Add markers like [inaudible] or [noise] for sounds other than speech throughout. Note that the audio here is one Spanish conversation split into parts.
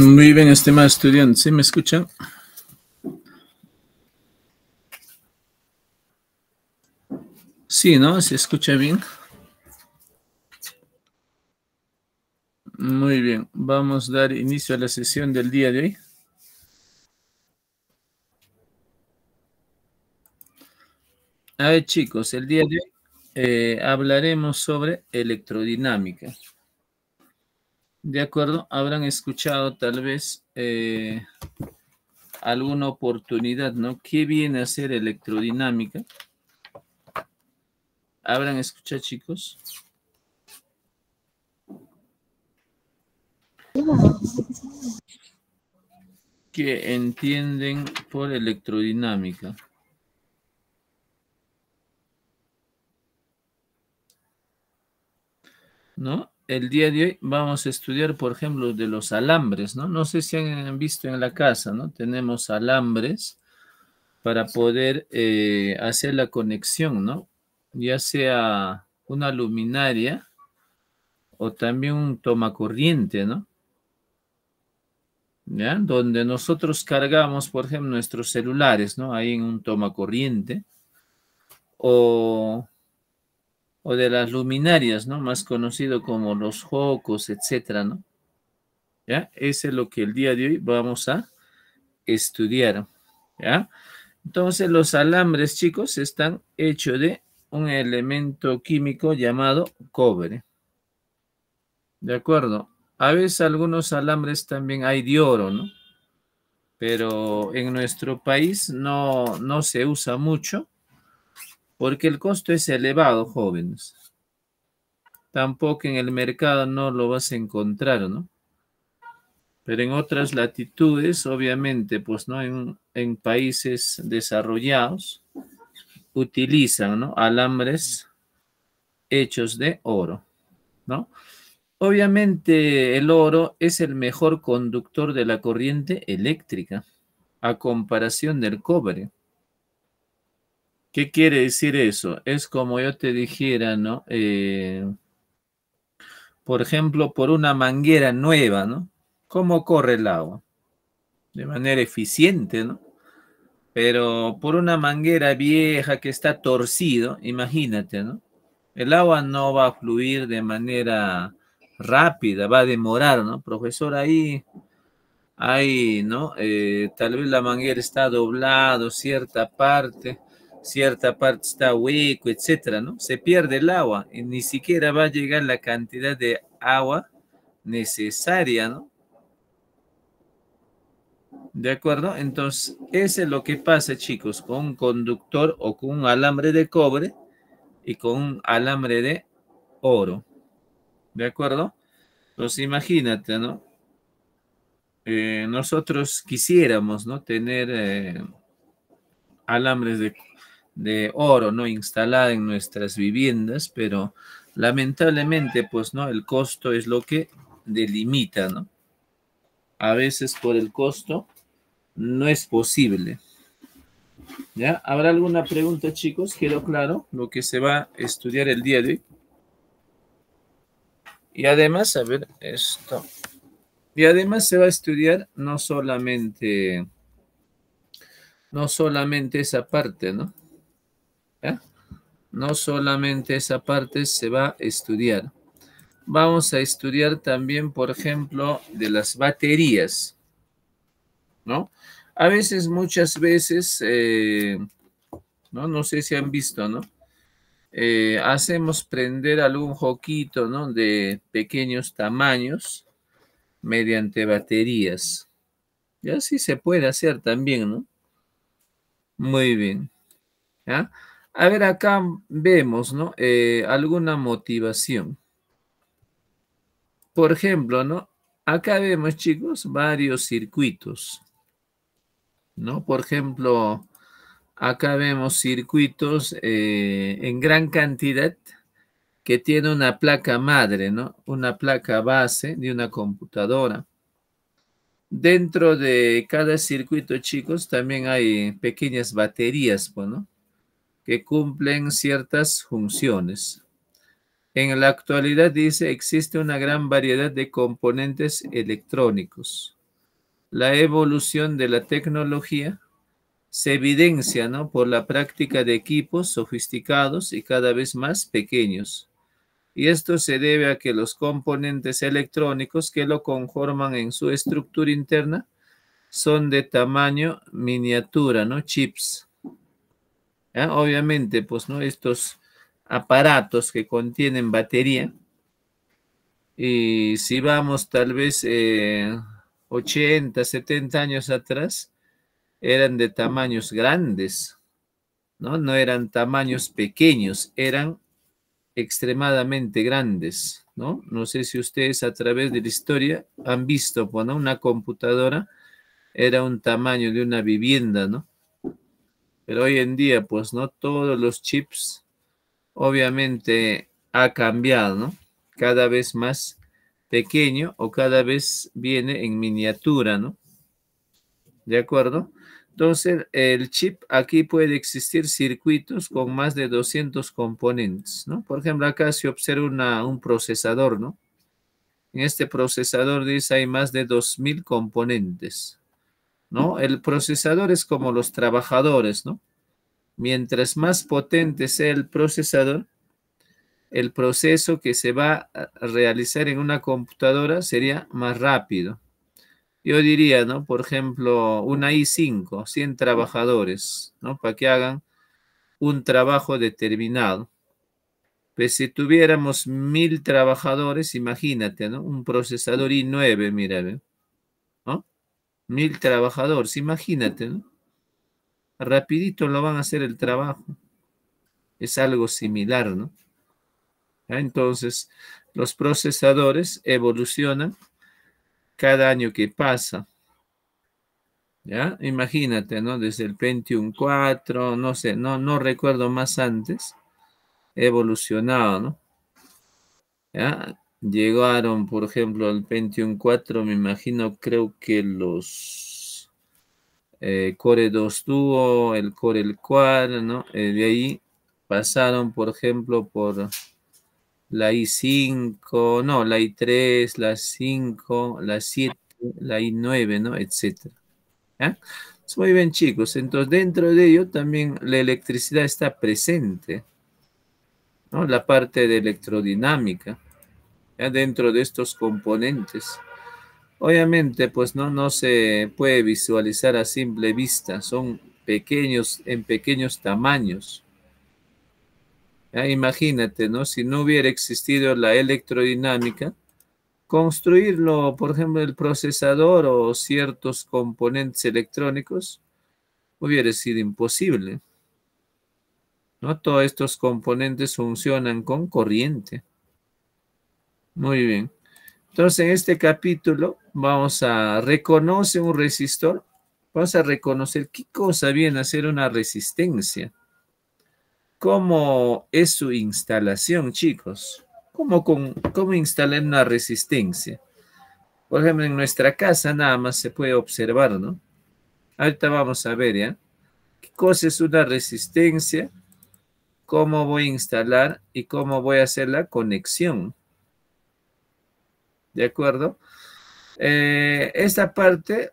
Muy bien, estimado estudiante, ¿sí me escuchan? Sí, ¿no? ¿Se escucha bien? Muy bien, vamos a dar inicio a la sesión del día de hoy. A ver, chicos, el día de hoy eh, hablaremos sobre electrodinámica de acuerdo, habrán escuchado tal vez eh, alguna oportunidad, ¿no? ¿Qué viene a ser electrodinámica? ¿Habrán escuchado, chicos? ¿Qué entienden por electrodinámica? ¿No? el día de hoy vamos a estudiar, por ejemplo, de los alambres, ¿no? No sé si han visto en la casa, ¿no? Tenemos alambres para poder eh, hacer la conexión, ¿no? Ya sea una luminaria o también un tomacorriente, ¿no? ¿Ya? Donde nosotros cargamos, por ejemplo, nuestros celulares, ¿no? Ahí en un tomacorriente. O o de las luminarias, ¿no? Más conocido como los jocos, etcétera, ¿no? ¿Ya? Ese es lo que el día de hoy vamos a estudiar, ¿ya? Entonces, los alambres, chicos, están hechos de un elemento químico llamado cobre. ¿De acuerdo? A veces algunos alambres también hay de oro, ¿no? Pero en nuestro país no, no se usa mucho porque el costo es elevado, jóvenes. Tampoco en el mercado no lo vas a encontrar, ¿no? Pero en otras latitudes, obviamente, pues, ¿no? En, países desarrollados utilizan, ¿no? Alambres hechos de oro, ¿no? Obviamente el oro es el mejor conductor de la corriente eléctrica a comparación del cobre. ¿Qué quiere decir eso? Es como yo te dijera, ¿no? Eh, por ejemplo, por una manguera nueva, ¿no? ¿Cómo corre el agua? De manera eficiente, ¿no? Pero por una manguera vieja que está torcido, imagínate, ¿no? El agua no va a fluir de manera rápida, va a demorar, ¿no? Profesor, ahí ahí, ¿no? Eh, tal vez la manguera está doblado cierta parte cierta parte está hueco, etcétera, ¿no? Se pierde el agua y ni siquiera va a llegar la cantidad de agua necesaria, ¿no? ¿De acuerdo? Entonces, eso es lo que pasa, chicos, con un conductor o con un alambre de cobre y con un alambre de oro. ¿De acuerdo? Entonces, imagínate, ¿no? Eh, nosotros quisiéramos, ¿no? Tener eh, alambres de de oro, ¿no? Instalada en nuestras viviendas, pero lamentablemente, pues, ¿no? El costo es lo que delimita, ¿no? A veces por el costo no es posible. ¿Ya? ¿Habrá alguna pregunta, chicos? Quiero claro lo que se va a estudiar el día de hoy? Y además, a ver, esto. Y además se va a estudiar no solamente, no solamente esa parte, ¿no? No solamente esa parte se va a estudiar. Vamos a estudiar también, por ejemplo, de las baterías, ¿no? A veces, muchas veces, eh, ¿no? No sé si han visto, ¿no? Eh, hacemos prender algún joquito, ¿no? De pequeños tamaños mediante baterías. Y así se puede hacer también, ¿no? Muy bien. ¿Ya? A ver, acá vemos, ¿no? Eh, alguna motivación. Por ejemplo, ¿no? Acá vemos, chicos, varios circuitos, ¿no? Por ejemplo, acá vemos circuitos eh, en gran cantidad que tiene una placa madre, ¿no? Una placa base de una computadora. Dentro de cada circuito, chicos, también hay pequeñas baterías, ¿no? que cumplen ciertas funciones. En la actualidad, dice, existe una gran variedad de componentes electrónicos. La evolución de la tecnología se evidencia ¿no? por la práctica de equipos sofisticados y cada vez más pequeños. Y esto se debe a que los componentes electrónicos que lo conforman en su estructura interna son de tamaño miniatura, ¿no? Chips ¿eh? Obviamente, pues, ¿no? Estos aparatos que contienen batería. Y si vamos tal vez 80, eh, 70 años atrás, eran de tamaños grandes, ¿no? No eran tamaños pequeños, eran extremadamente grandes, ¿no? No sé si ustedes a través de la historia han visto, ¿no? una computadora era un tamaño de una vivienda, ¿no? Pero hoy en día, pues, ¿no? Todos los chips, obviamente, ha cambiado, ¿no? Cada vez más pequeño o cada vez viene en miniatura, ¿no? ¿De acuerdo? Entonces, el chip aquí puede existir circuitos con más de 200 componentes, ¿no? Por ejemplo, acá se observa un procesador, ¿no? En este procesador dice hay más de 2.000 componentes. ¿no? El procesador es como los trabajadores, ¿no? Mientras más potente sea el procesador, el proceso que se va a realizar en una computadora sería más rápido. Yo diría, ¿no? Por ejemplo, una i5, 100 trabajadores, ¿no? Para que hagan un trabajo determinado. Pues si tuviéramos mil trabajadores, imagínate, ¿no? Un procesador i9, mira, ¿eh? mil trabajadores, imagínate, ¿no? Rapidito lo van a hacer el trabajo. Es algo similar, ¿no? Ah, entonces, los procesadores evolucionan cada año que pasa. ¿Ya? Imagínate, ¿no? Desde el Pentium 4, no sé, no, no recuerdo más antes, evolucionado, ¿no? ¿Ya? llegaron, por ejemplo, al 21 4, me imagino, creo que los eh, Core 2 Duo, el Core el ¿no? Eh, de ahí pasaron, por ejemplo, por la i5, no, la i3, la i 5, la 7, la i9, ¿no? Etcétera. Muy bien, chicos. Entonces, dentro de ello también la electricidad está presente, ¿no? La parte de electrodinámica dentro de estos componentes. Obviamente, pues no, no se puede visualizar a simple vista, son pequeños, en pequeños tamaños. Imagínate, ¿no? Si no hubiera existido la electrodinámica, construirlo, por ejemplo, el procesador o ciertos componentes electrónicos, hubiera sido imposible. ¿No? Todos estos componentes funcionan con corriente. Muy bien. Entonces, en este capítulo vamos a reconocer un resistor. Vamos a reconocer qué cosa viene a ser una resistencia. ¿Cómo es su instalación, chicos? ¿Cómo, instalar una resistencia? Por ejemplo, en nuestra casa nada más se puede observar, ¿no? Ahorita vamos a ver, ¿ya? ¿Qué cosa es una resistencia? ¿Cómo voy a instalar y cómo voy a hacer la conexión? ¿de acuerdo? Eh, esta parte,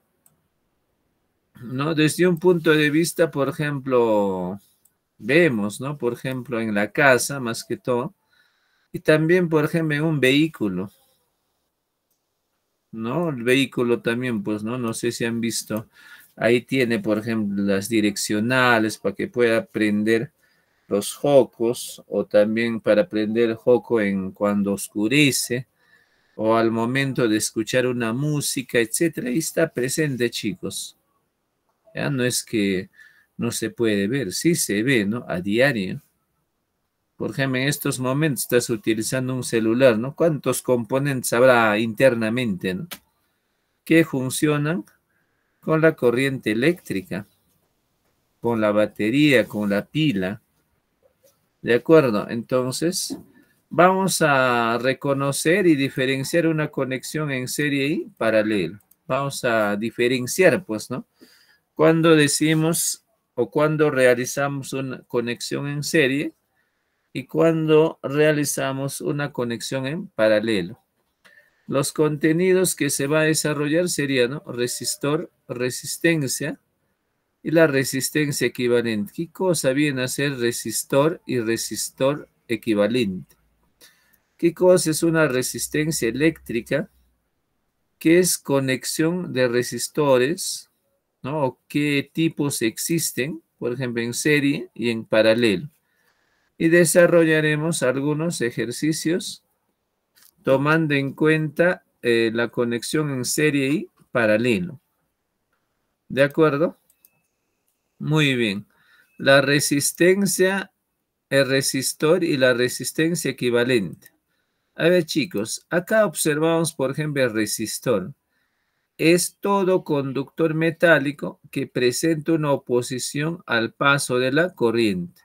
¿no? Desde un punto de vista, por ejemplo, vemos, ¿no? Por ejemplo, en la casa, más que todo, y también, por ejemplo, en un vehículo, ¿no? El vehículo también, pues, ¿no? No sé si han visto. Ahí tiene, por ejemplo, las direccionales para que pueda prender los focos o también para prender el foco en cuando oscurece, o al momento de escuchar una música, etcétera, y está presente, chicos. Ya no es que no se puede ver, sí se ve, ¿no? A diario. Por ejemplo, en estos momentos estás utilizando un celular, ¿no? ¿Cuántos componentes habrá internamente, ¿no? Que funcionan con la corriente eléctrica, con la batería, con la pila. ¿De acuerdo? Entonces, Vamos a reconocer y diferenciar una conexión en serie y paralelo. Vamos a diferenciar, pues, ¿no? Cuando decimos o cuando realizamos una conexión en serie y cuando realizamos una conexión en paralelo. Los contenidos que se va a desarrollar serían resistor, resistencia y la resistencia equivalente. ¿Qué cosa viene a ser resistor y resistor equivalente? es una resistencia eléctrica? que es conexión de resistores? ¿no? ¿Qué tipos existen? Por ejemplo, en serie y en paralelo. Y desarrollaremos algunos ejercicios tomando en cuenta eh, la conexión en serie y paralelo. ¿De acuerdo? Muy bien. La resistencia, el resistor y la resistencia equivalente. A ver, chicos, acá observamos, por ejemplo, el resistor. Es todo conductor metálico que presenta una oposición al paso de la corriente.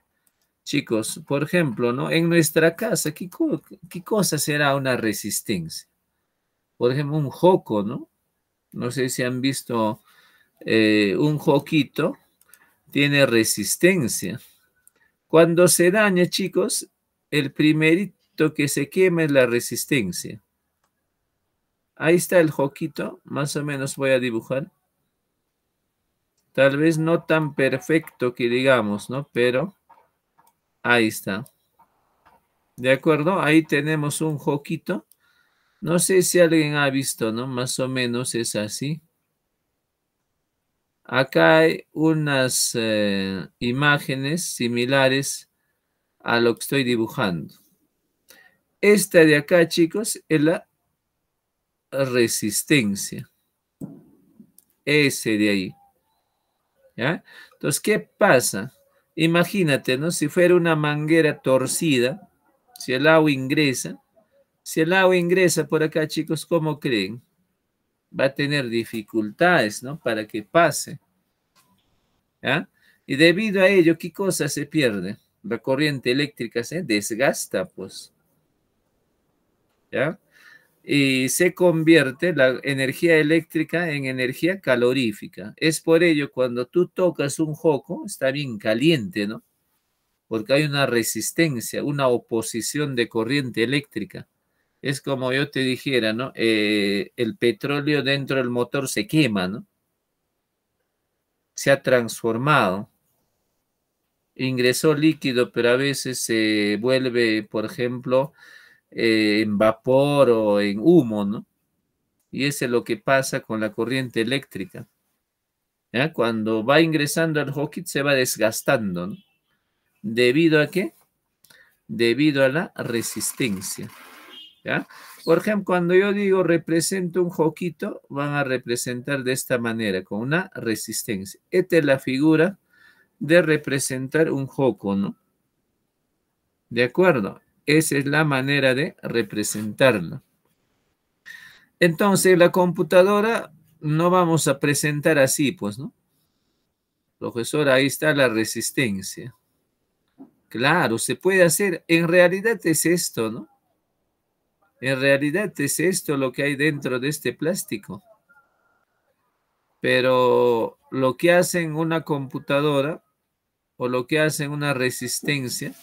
Chicos, por ejemplo, ¿no? En nuestra casa, ¿qué, cosa será una resistencia? Por ejemplo, un joco, ¿no? No sé si han visto eh, un joquito, tiene resistencia. Cuando se daña, chicos, el primer, que se queme la resistencia. Ahí está el joquito, más o menos voy a dibujar. Tal vez no tan perfecto que digamos, ¿no? Pero ahí está. ¿De acuerdo? Ahí tenemos un joquito. No sé si alguien ha visto, ¿no? Más o menos es así. Acá hay unas eh, imágenes similares a lo que estoy dibujando. Esta de acá, chicos, es la resistencia. Ese de ahí. ¿Ya? Entonces, ¿qué pasa? Imagínate, ¿no? Si fuera una manguera torcida, si el agua ingresa, si el agua ingresa por acá, chicos, ¿cómo creen? Va a tener dificultades, ¿no? Para que pase. ¿Ya? Y debido a ello, ¿qué cosa se pierde? La corriente eléctrica se desgasta, pues. ¿ya? Y se convierte la energía eléctrica en energía calorífica. Es por ello cuando tú tocas un joco, está bien caliente, ¿no? Porque hay una resistencia, una oposición de corriente eléctrica. Es como yo te dijera, ¿no? Eh, el petróleo dentro del motor se quema, ¿no? Se ha transformado ingresó líquido, pero a veces se vuelve, por ejemplo, eh, en vapor o en humo, ¿no? Y eso es lo que pasa con la corriente eléctrica. Cuando va ingresando al Hawking se va desgastando, ¿no? ¿Debido a qué? Debido a la resistencia. ¿ya? Por ejemplo, cuando yo digo represento un joquito, van a representar de esta manera, con una resistencia. Esta es la figura de representar un joco, ¿no? ¿De acuerdo? Esa es la manera de representarla Entonces, la computadora no vamos a presentar así, pues, ¿no? Profesor, ahí está la resistencia. Claro, se puede hacer. En realidad es esto, ¿no? En realidad es esto lo que hay dentro de este plástico. Pero lo que hacen una computadora o lo que hacen una resistencia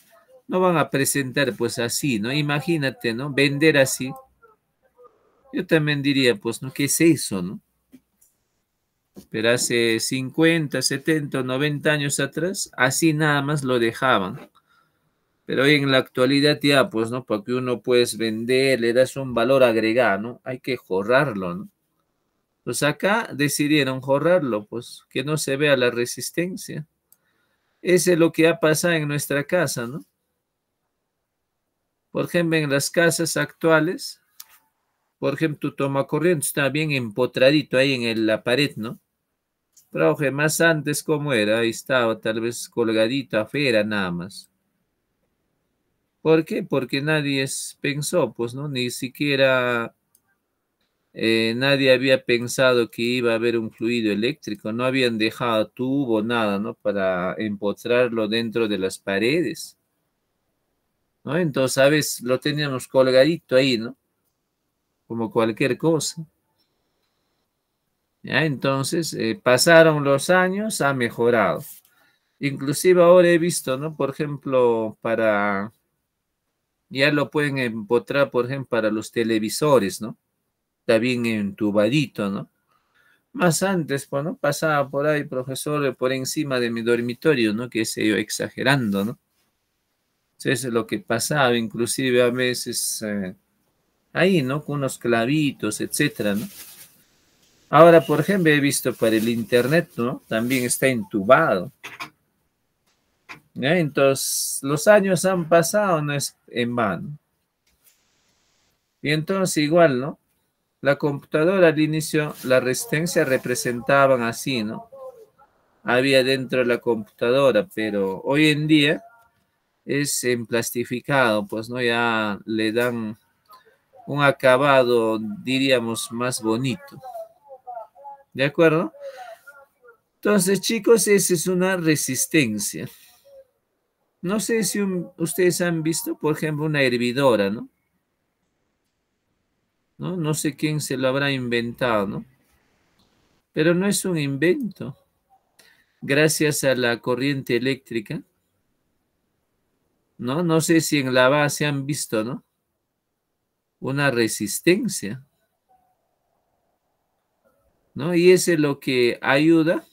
no van a presentar pues así, ¿no? Imagínate, ¿no? Vender así. Yo también diría, pues, ¿no? ¿Qué es eso, no? Pero hace 50, 70, 90 años atrás, así nada más lo dejaban. Pero hoy en la actualidad ya, pues, ¿no? Porque uno puedes vender, le das un valor agregado, ¿no? Hay que jorrarlo, ¿no? Pues acá decidieron jorrarlo, pues, que no se vea la resistencia. Ese es lo que ha pasado en nuestra casa, ¿no? Por ejemplo, en las casas actuales, por ejemplo, tu corriente está bien empotradito ahí en la pared, ¿no? Pero más antes, ¿cómo era? Ahí estaba tal vez colgadito afuera nada más. ¿Por qué? Porque nadie pensó, pues, ¿no? Ni siquiera eh, nadie había pensado que iba a haber un fluido eléctrico. No habían dejado tubo, nada, ¿no? Para empotrarlo dentro de las paredes. ¿no? Entonces, a veces lo teníamos colgadito ahí, ¿no? Como cualquier cosa. ¿Ya? Entonces, eh, pasaron los años, ha mejorado. Inclusive ahora he visto, ¿no? Por ejemplo, para... Ya lo pueden empotrar, por ejemplo, para los televisores, ¿no? También bien entubadito, ¿no? Más antes, bueno, pues, Pasaba por ahí, profesor, por encima de mi dormitorio, ¿no? Que sé yo, exagerando, ¿no? es lo que pasaba, inclusive a veces eh, ahí, ¿no? Con unos clavitos, etcétera, ¿no? Ahora, por ejemplo, he visto para el internet, ¿no? También está entubado. Entonces, los años han pasado, no es en vano. Y entonces, igual, ¿no? La computadora al inicio, la resistencia representaban así, ¿no? Había dentro de la computadora, pero hoy en día es emplastificado, pues no ya le dan un acabado, diríamos, más bonito. ¿De acuerdo? Entonces, chicos, esa es una resistencia. No sé si ustedes han visto, por ejemplo, una hervidora, ¿no? ¿no? No sé quién se lo habrá inventado, ¿no? Pero no es un invento. Gracias a la corriente eléctrica, ¿no? sé si en la base han visto, ¿no? Una resistencia, ¿no? Y ese es lo que ayuda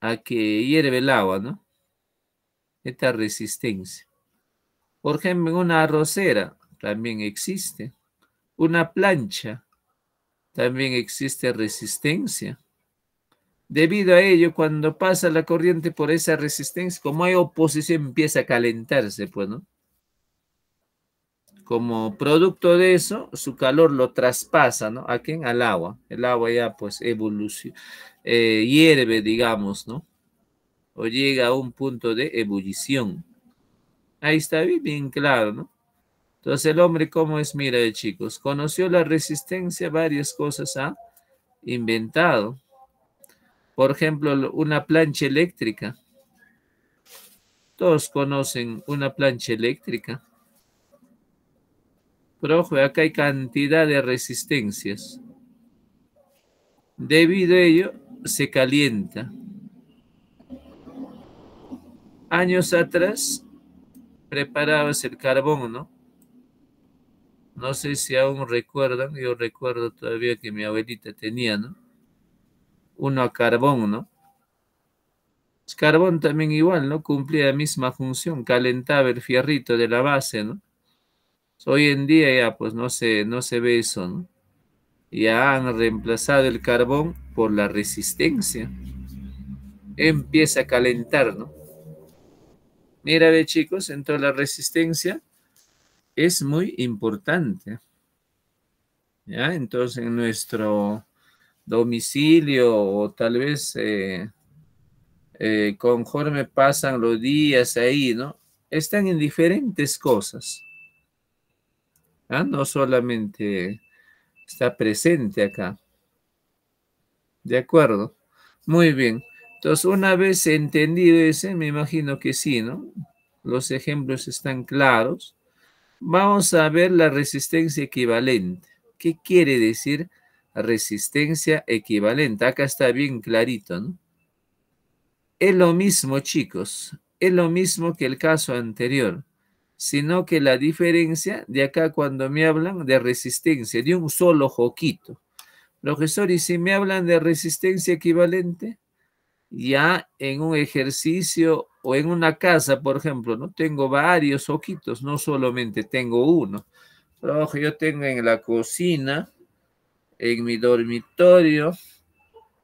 a que hierve el agua, ¿no? Esta resistencia. Por ejemplo, en una arrocera también existe. Una plancha también existe resistencia. Debido a ello, cuando pasa la corriente por esa resistencia, como hay oposición, empieza a calentarse, pues, ¿no? Como producto de eso, su calor lo traspasa, ¿no? ¿A quién? Al agua. El agua ya, pues, evoluciona, eh, hierve, digamos, ¿no? O llega a un punto de ebullición. Ahí está bien, bien claro, ¿no? Entonces, el hombre, ¿cómo es? Mira, eh, chicos, conoció la resistencia, varias cosas ha inventado por ejemplo, una plancha eléctrica. Todos conocen una plancha eléctrica. Pero ojo, acá hay cantidad de resistencias. Debido a ello, se calienta. Años atrás, preparabas el carbón, ¿no? No sé si aún recuerdan, yo recuerdo todavía que mi abuelita tenía, ¿no? uno a carbón, ¿no? Pues carbón también igual, ¿no? Cumplía la misma función, calentaba el fierrito de la base, ¿no? Pues hoy en día ya pues no se, no se ve eso, ¿no? Ya han reemplazado el carbón por la resistencia. Empieza a calentar, ¿no? Mira, ve chicos, entonces la resistencia es muy importante. ¿Ya? Entonces en nuestro domicilio o tal vez eh, eh, conforme pasan los días ahí, ¿no? Están en diferentes cosas. ¿Ah? No solamente está presente acá. ¿De acuerdo? Muy bien. Entonces, una vez entendido ese, me imagino que sí, ¿no? Los ejemplos están claros. Vamos a ver la resistencia equivalente. ¿Qué quiere decir resistencia equivalente. Acá está bien clarito, ¿no? Es lo mismo, chicos, es lo mismo que el caso anterior, sino que la diferencia de acá cuando me hablan de resistencia, de un solo joquito. Profesor, ¿y si me hablan de resistencia equivalente? Ya en un ejercicio o en una casa, por ejemplo, no tengo varios joquitos no solamente tengo uno. yo tengo en la cocina en mi dormitorio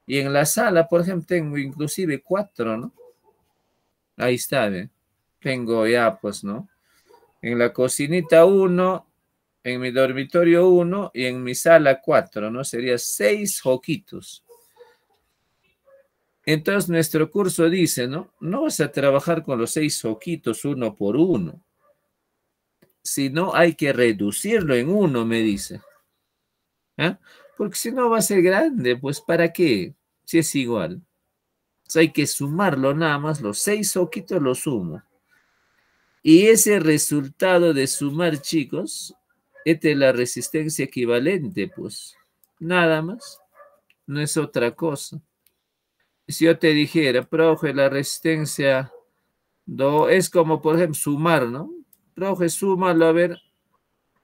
y en la sala, por ejemplo, tengo inclusive cuatro, ¿no? Ahí está, ¿ve? Tengo ya, pues, ¿no? En la cocinita uno, en mi dormitorio uno y en mi sala cuatro, ¿no? Sería seis joquitos. Entonces nuestro curso dice, ¿no? No vas a trabajar con los seis joquitos uno por uno, sino hay que reducirlo en uno, me dice. ¿Eh? Porque si no va a ser grande, pues ¿para qué? Si es igual. hay que sumarlo nada más, los seis oquitos lo sumo. Y ese resultado de sumar, chicos, esta es la resistencia equivalente, pues. Nada más. No es otra cosa. Si yo te dijera, profe, la resistencia es como, por ejemplo, sumar, ¿no? Profe, súmalo, a ver,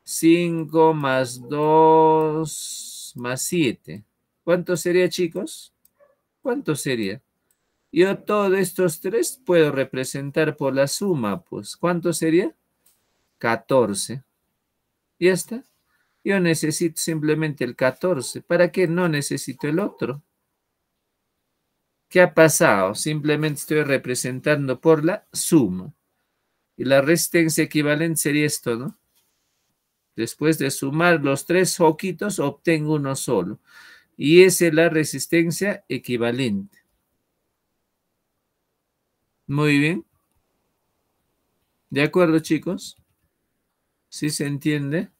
5 más dos más 7. ¿Cuánto sería, chicos? ¿Cuánto sería? Yo todos estos tres puedo representar por la suma, pues. ¿Cuánto sería? 14. ¿Ya está? Yo necesito simplemente el 14. ¿Para qué no necesito el otro? ¿Qué ha pasado? Simplemente estoy representando por la suma. Y la resistencia equivalente sería esto, ¿no? Después de sumar los tres hoquitos, obtengo uno solo. Y esa es la resistencia equivalente. Muy bien. ¿De acuerdo, chicos? si se entiende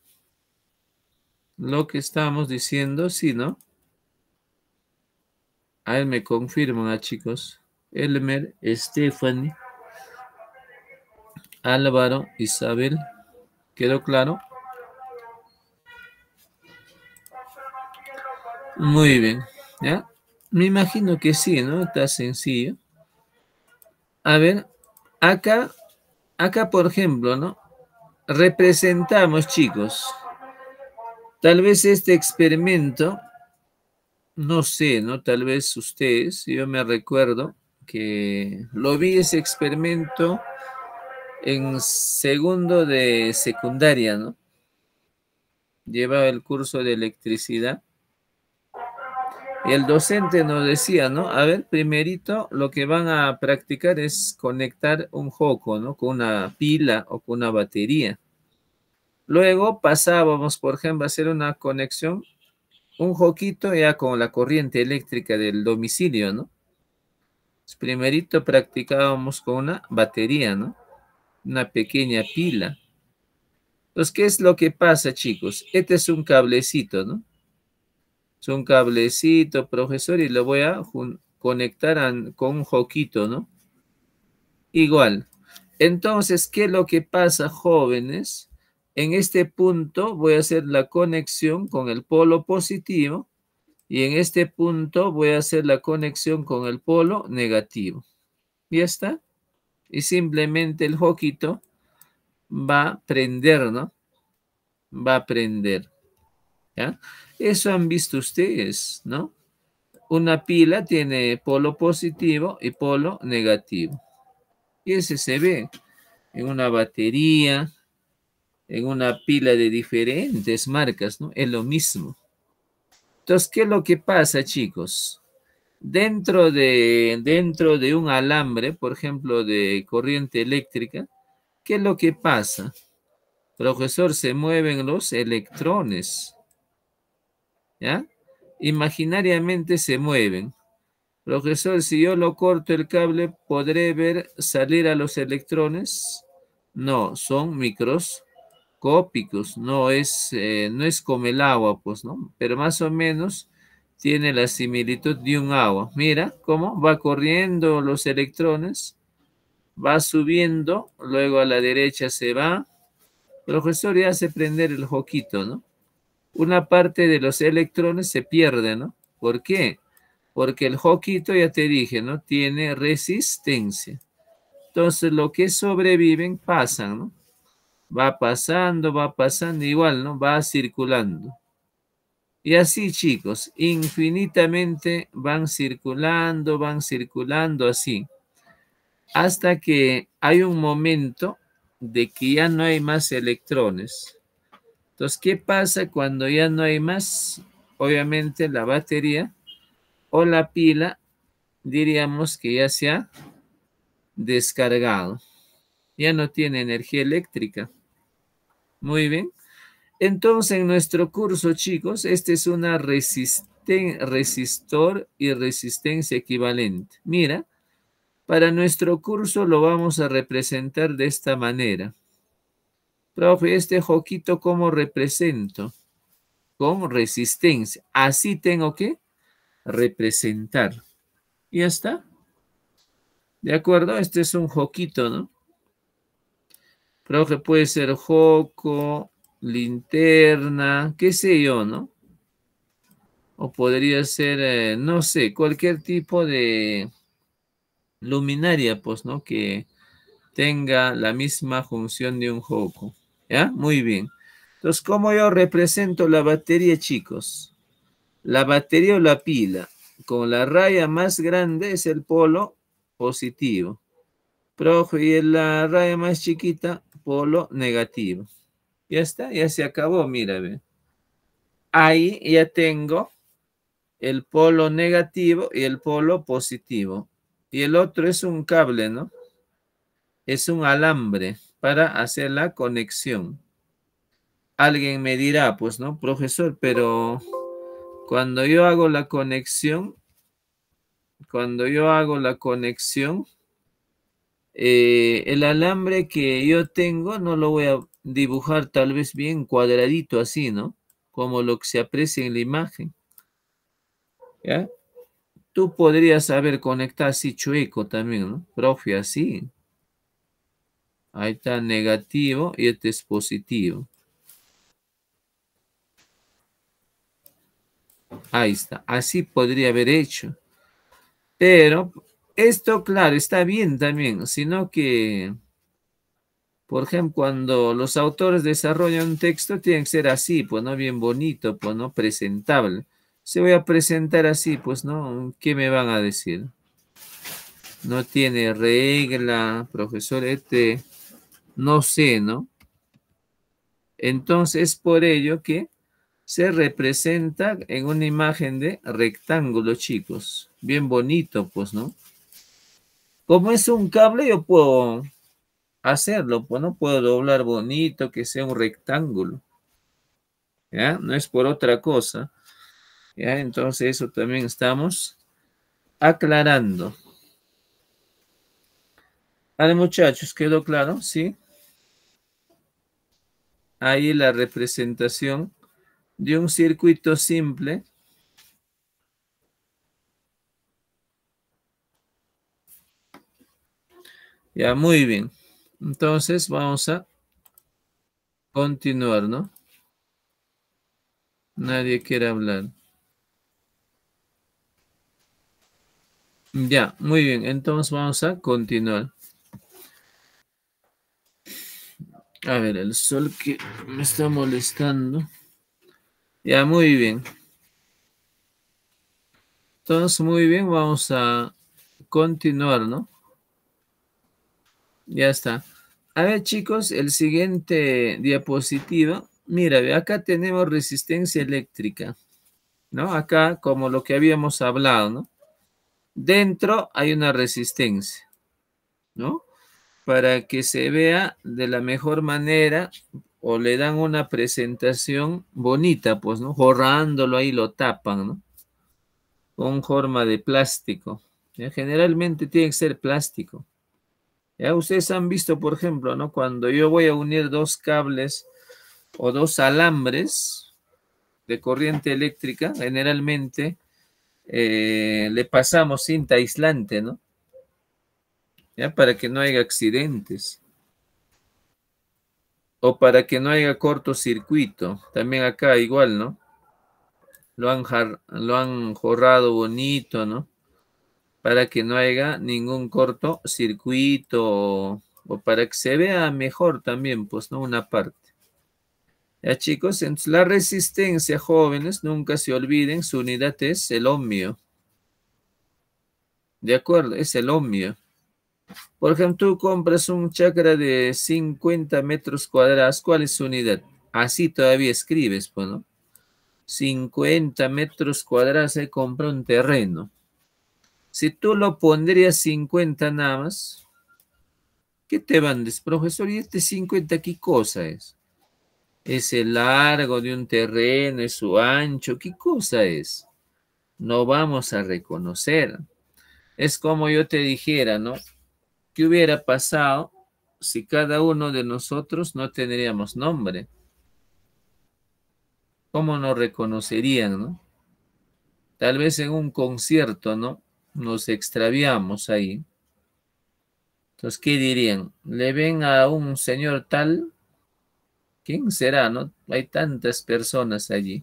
lo que estamos diciendo? ¿Sí, no? A ver, me confirman, ah, chicos. Elmer, Stephanie, Álvaro, Isabel. ¿Quedó claro? Muy bien, ¿ya? Me imagino que sí, ¿no? Está sencillo. A ver, acá, acá por ejemplo, ¿no? Representamos, chicos. Tal vez este experimento, no sé, ¿no? Tal vez ustedes, yo me recuerdo que lo vi ese experimento en segundo de secundaria, ¿no? Llevaba el curso de electricidad el docente nos decía, ¿no? A ver, primerito lo que van a practicar es conectar un joco, ¿no? Con una pila o con una batería. Luego pasábamos, por ejemplo, a hacer una conexión, un joquito ya con la corriente eléctrica del domicilio, ¿no? Pues primerito practicábamos con una batería, ¿no? Una pequeña pila. Entonces, pues, ¿qué es lo que pasa, chicos? Este es un cablecito, ¿no? Es un cablecito, profesor, y lo voy a conectar con un joquito, ¿no? Igual. Entonces, ¿qué es lo que pasa, jóvenes? En este punto voy a hacer la conexión con el polo positivo y en este punto voy a hacer la conexión con el polo negativo. ¿Ya está? Y simplemente el joquito va a prender, ¿no? Va a prender. ¿Ya? Eso han visto ustedes, ¿no? Una pila tiene polo positivo y polo negativo. Y ese se ve en una batería, en una pila de diferentes marcas, ¿no? Es lo mismo. Entonces, ¿qué es lo que pasa, chicos? Dentro de, dentro de un alambre, por ejemplo, de corriente eléctrica, ¿qué es lo que pasa? Profesor, se mueven los electrones. ¿ya? Imaginariamente se mueven. Profesor, si yo lo corto el cable, ¿podré ver salir a los electrones? No, son microscópicos, no es, eh, no es como el agua, pues, ¿no? Pero más o menos tiene la similitud de un agua. Mira cómo va corriendo los electrones, va subiendo, luego a la derecha se va. Profesor, ya hace prender el joquito, ¿no? una parte de los electrones se pierde, ¿no? ¿Por qué? Porque el joquito, ya te dije, ¿no? Tiene resistencia. Entonces, lo que sobreviven pasan, ¿no? Va pasando, va pasando, igual, ¿no? Va circulando. Y así, chicos, infinitamente van circulando, van circulando así. Hasta que hay un momento de que ya no hay más electrones entonces, ¿qué pasa cuando ya no hay más? Obviamente la batería o la pila, diríamos que ya se ha descargado. Ya no tiene energía eléctrica. Muy bien. Entonces, en nuestro curso, chicos, este es un resistor y resistencia equivalente. Mira, para nuestro curso lo vamos a representar de esta manera. Profe, este joquito, ¿cómo represento? Con resistencia. Así tengo que representar. Y ya está. ¿De acuerdo? Este es un joquito, ¿no? Profe, puede ser joco, linterna, qué sé yo, ¿no? O podría ser, eh, no sé, cualquier tipo de luminaria, pues, ¿no? Que tenga la misma función de un joco. Muy bien. Entonces, ¿cómo yo represento la batería, chicos? La batería o la pila con la raya más grande es el polo positivo. Profe, y la raya más chiquita, polo negativo. Ya está, ya se acabó, mira, Ahí ya tengo el polo negativo y el polo positivo. Y el otro es un cable, ¿no? Es un alambre para hacer la conexión. Alguien me dirá, pues no, profesor, pero cuando yo hago la conexión, cuando yo hago la conexión, eh, el alambre que yo tengo no lo voy a dibujar tal vez bien cuadradito así, ¿no? Como lo que se aprecia en la imagen. ¿Ya? Tú podrías haber conectado así chueco también, ¿no? Profe, así. Ahí está negativo y este es positivo. Ahí está. Así podría haber hecho. Pero esto, claro, está bien también, sino que, por ejemplo, cuando los autores desarrollan un texto, tiene que ser así, pues no bien bonito, pues no presentable. Se voy a presentar así, pues no, ¿qué me van a decir? No tiene regla, profesor, este no sé, ¿no? Entonces es por ello que se representa en una imagen de rectángulo, chicos. Bien bonito, pues, ¿no? Como es un cable, yo puedo hacerlo, pues no puedo doblar bonito, que sea un rectángulo. ¿Ya? No es por otra cosa. ¿Ya? Entonces eso también estamos aclarando. Vale, muchachos, ¿quedó claro? ¿Sí? Ahí la representación de un circuito simple Ya, muy bien. Entonces vamos a continuar, ¿no? Nadie quiere hablar. Ya, muy bien. Entonces vamos a continuar. A ver, el sol que me está molestando. Ya, muy bien. Entonces, muy bien, vamos a continuar, ¿no? Ya está. A ver, chicos, el siguiente diapositiva. Mira, acá tenemos resistencia eléctrica, ¿no? Acá, como lo que habíamos hablado, ¿no? Dentro hay una resistencia, ¿no? para que se vea de la mejor manera o le dan una presentación bonita, pues, ¿no? Jorrándolo ahí, lo tapan, ¿no? Con forma de plástico. Generalmente tiene que ser plástico. Ya ustedes han visto, por ejemplo, ¿no? Cuando yo voy a unir dos cables o dos alambres de corriente eléctrica, generalmente eh, le pasamos cinta aislante, ¿no? para que no haya accidentes o para que no haya cortocircuito. También acá igual, ¿no? Lo han, lo jorrado bonito, ¿no? Para que no haya ningún cortocircuito o, o para que se vea mejor también, pues, ¿no? Una parte. Ya chicos, entonces la resistencia, jóvenes, nunca se olviden, su unidad es el ohmio. ¿De acuerdo? Es el ohmio. Por ejemplo, tú compras un chakra de 50 metros cuadrados, ¿cuál es su unidad? Así todavía escribes, pues, ¿no? 50 metros cuadrados se compra un terreno. Si tú lo pondrías 50 nada más, ¿qué te decir? profesor? ¿Y este 50 qué cosa es? ¿Es el largo de un terreno? ¿Es su ancho? ¿Qué cosa es? No vamos a reconocer. Es como yo te dijera, ¿no? ¿Qué hubiera pasado si cada uno de nosotros no tendríamos nombre? ¿Cómo nos reconocerían, no? Tal vez en un concierto, ¿no? Nos extraviamos ahí. Entonces, ¿qué dirían? ¿Le ven a un señor tal? ¿Quién será, no? Hay tantas personas allí.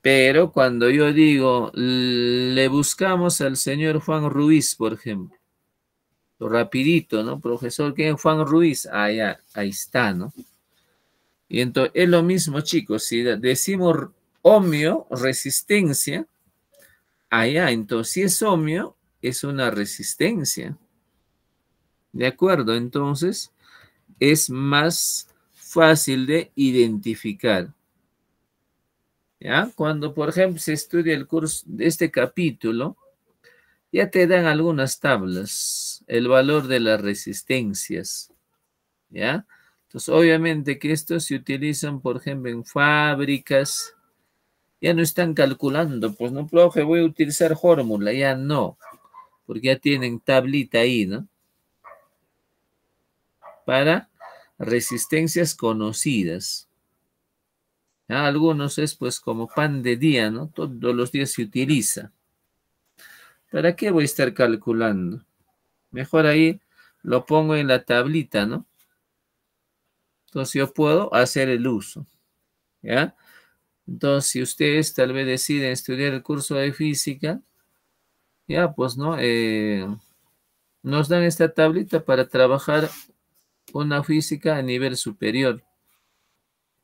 Pero cuando yo digo, le buscamos al señor Juan Ruiz, por ejemplo, rapidito, ¿no? Profesor, ¿quién es Juan Ruiz? Ah, ahí está, ¿no? Y entonces es lo mismo, chicos, si decimos ómio, resistencia, allá, entonces si es ómio, es una resistencia. ¿De acuerdo? Entonces, es más fácil de identificar. ¿Ya? Cuando, por ejemplo, se estudia el curso de este capítulo, ya te dan algunas tablas el valor de las resistencias. ¿Ya? Entonces, obviamente que estos se utilizan, por ejemplo, en fábricas. Ya no están calculando, pues no, profe, voy a utilizar fórmula, ya no. Porque ya tienen tablita ahí, ¿no? Para resistencias conocidas. Algunos es pues como pan de día, ¿no? Todos los días se utiliza. ¿Para qué voy a estar calculando? Mejor ahí lo pongo en la tablita, ¿no? Entonces yo puedo hacer el uso, ¿ya? Entonces, si ustedes tal vez deciden estudiar el curso de física, ya, pues, ¿no? Eh, nos dan esta tablita para trabajar una física a nivel superior.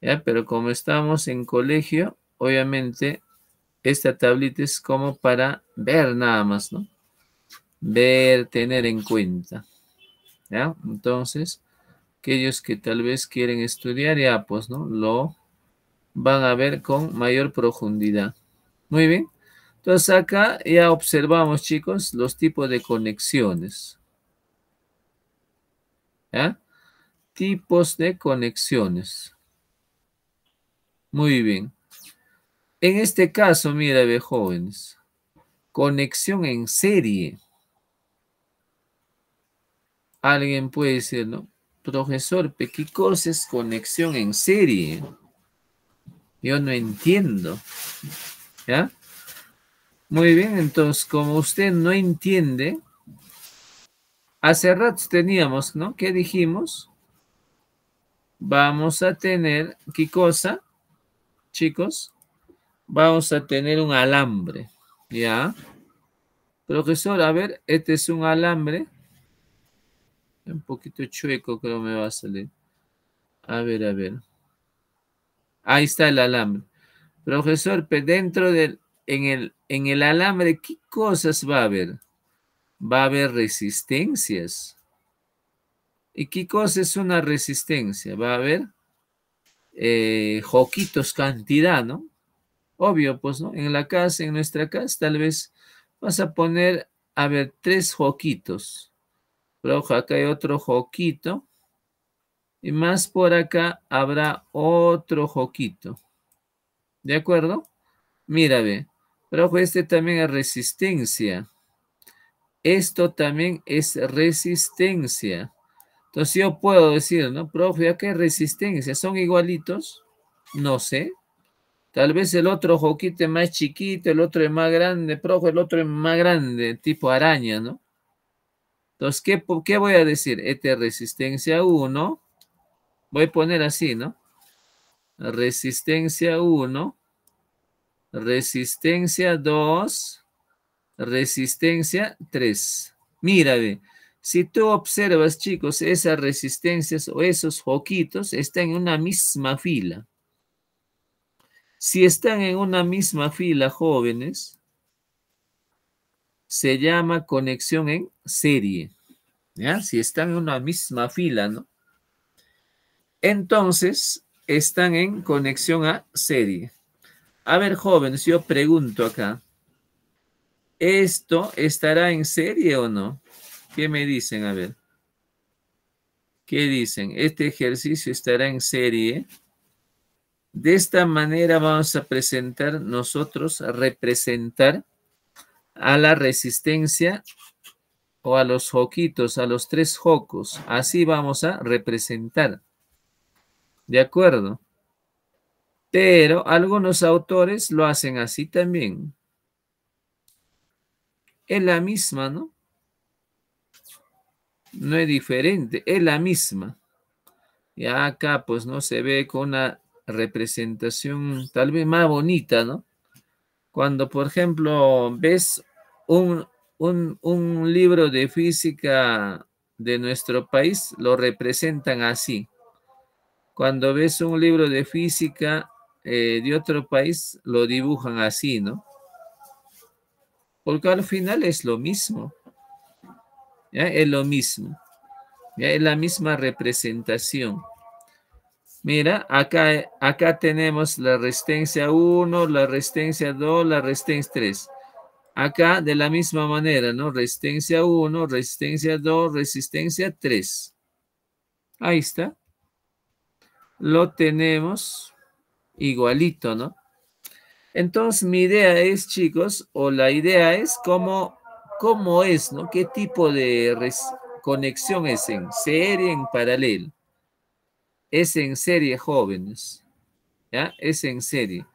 ¿ya? Pero como estamos en colegio, obviamente esta tablita es como para ver nada más, ¿no? ver, tener en cuenta. ¿Ya? Entonces, aquellos que tal vez quieren estudiar, ya pues, ¿no? Lo van a ver con mayor profundidad. Muy bien. Entonces acá ya observamos, chicos, los tipos de conexiones. ¿Ya? Tipos de conexiones. Muy bien. En este caso, mira, ve jóvenes, conexión en serie. Alguien puede decir, ¿no? Profesor, ¿qué cosa es conexión en serie? Yo no entiendo. ¿Ya? Muy bien, entonces, como usted no entiende, hace rato teníamos, ¿no? ¿Qué dijimos? Vamos a tener, ¿qué cosa? Chicos, vamos a tener un alambre, ¿ya? Profesor, a ver, este es un alambre. Un poquito chueco creo me va a salir. A ver, a ver. Ahí está el alambre. Profesor, dentro del, en el, en el alambre, ¿qué cosas va a haber? Va a haber resistencias. ¿Y qué cosa es una resistencia? Va a haber joquitos, eh, cantidad, ¿no? Obvio, pues, ¿no? En la casa, en nuestra casa, tal vez vas a poner, a ver, tres joquitos. Luego acá hay otro joquito. Y más por acá habrá otro joquito. ¿De acuerdo? Mira, ve. Pero este también es resistencia. Esto también es resistencia. Entonces yo puedo decir, ¿no? Profe, acá hay resistencia. ¿Son igualitos? No sé. Tal vez el otro joquito es más chiquito, el otro es más grande, profe, el otro es más grande, tipo araña, ¿no? Entonces, ¿qué, voy a decir? Este resistencia 1, voy a poner así, ¿no? Resistencia 1, resistencia 2, resistencia 3. Mira, Si tú observas, chicos, esas resistencias o esos joquitos, están en una misma fila. Si están en una misma fila, jóvenes, se llama conexión en serie. ¿ya? Si están en una misma fila, ¿no? Entonces, están en conexión a serie. A ver, jóvenes, yo pregunto acá. ¿Esto estará en serie o no? ¿Qué me dicen? A ver. ¿Qué dicen? Este ejercicio estará en serie. De esta manera vamos a presentar nosotros, a representar a la resistencia o a los joquitos, a los tres jocos. Así vamos a representar. ¿De acuerdo? Pero algunos autores lo hacen así también. Es la misma, ¿no? No es diferente, es la misma. Y acá pues no se ve con una representación tal vez más bonita, ¿no? Cuando, por ejemplo, ves un, libro de física de nuestro país, lo representan así. Cuando ves un libro de física eh, de otro país, lo dibujan así, ¿no? Porque al final es lo mismo. Es lo mismo. Es la misma representación. Mira, acá, acá tenemos la resistencia 1, la resistencia 2, la resistencia 3. Acá de la misma manera, ¿no? Resistencia 1, resistencia 2, resistencia 3. Ahí está. Lo tenemos igualito, ¿no? Entonces, mi idea es, chicos, o la idea es cómo es, ¿no? ¿Qué tipo de conexión es en serie, en paralelo? Es en serie, jóvenes. ¿Ya? Es en serie.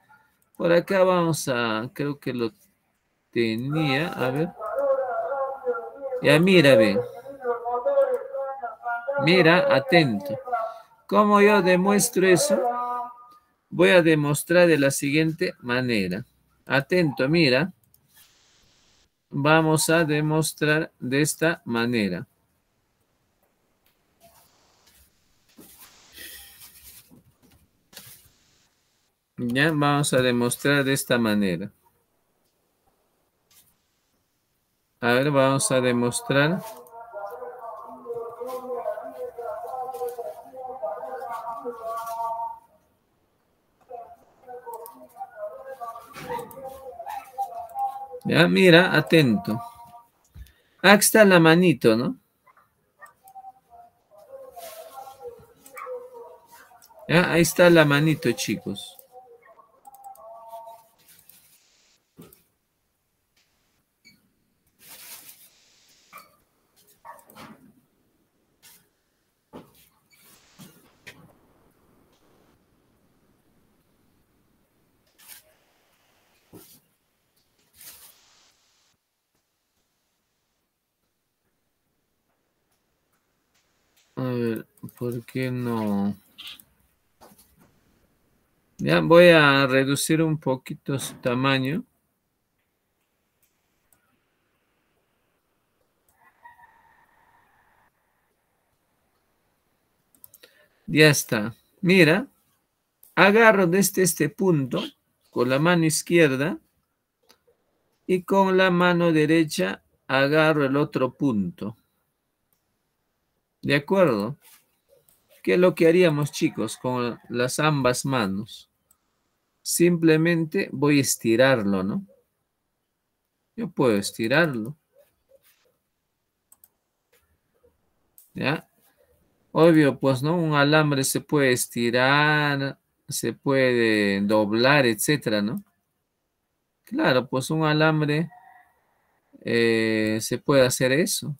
Por acá vamos a, creo que lo tenía, a ver. Ya mira, ve Mira, atento. ¿Cómo yo demuestro eso? Voy a demostrar de la siguiente manera. Atento, mira. Vamos a demostrar de esta manera. Ya vamos a demostrar de esta manera. A ver, vamos a demostrar. Ya, mira, atento. Ah, aquí está la manito, ¿no? Ya, ahí está la manito, chicos. ¿Por qué no? Ya voy a reducir un poquito su tamaño. Ya está. Mira, agarro desde este, este punto con la mano izquierda y con la mano derecha agarro el otro punto. ¿De acuerdo? ¿Qué es lo que haríamos, chicos, con las ambas manos? Simplemente voy a estirarlo, ¿no? Yo puedo estirarlo. ¿Ya? Obvio, pues, ¿no? Un alambre se puede estirar, se puede doblar, etcétera, ¿no? Claro, pues un alambre eh, se puede hacer eso.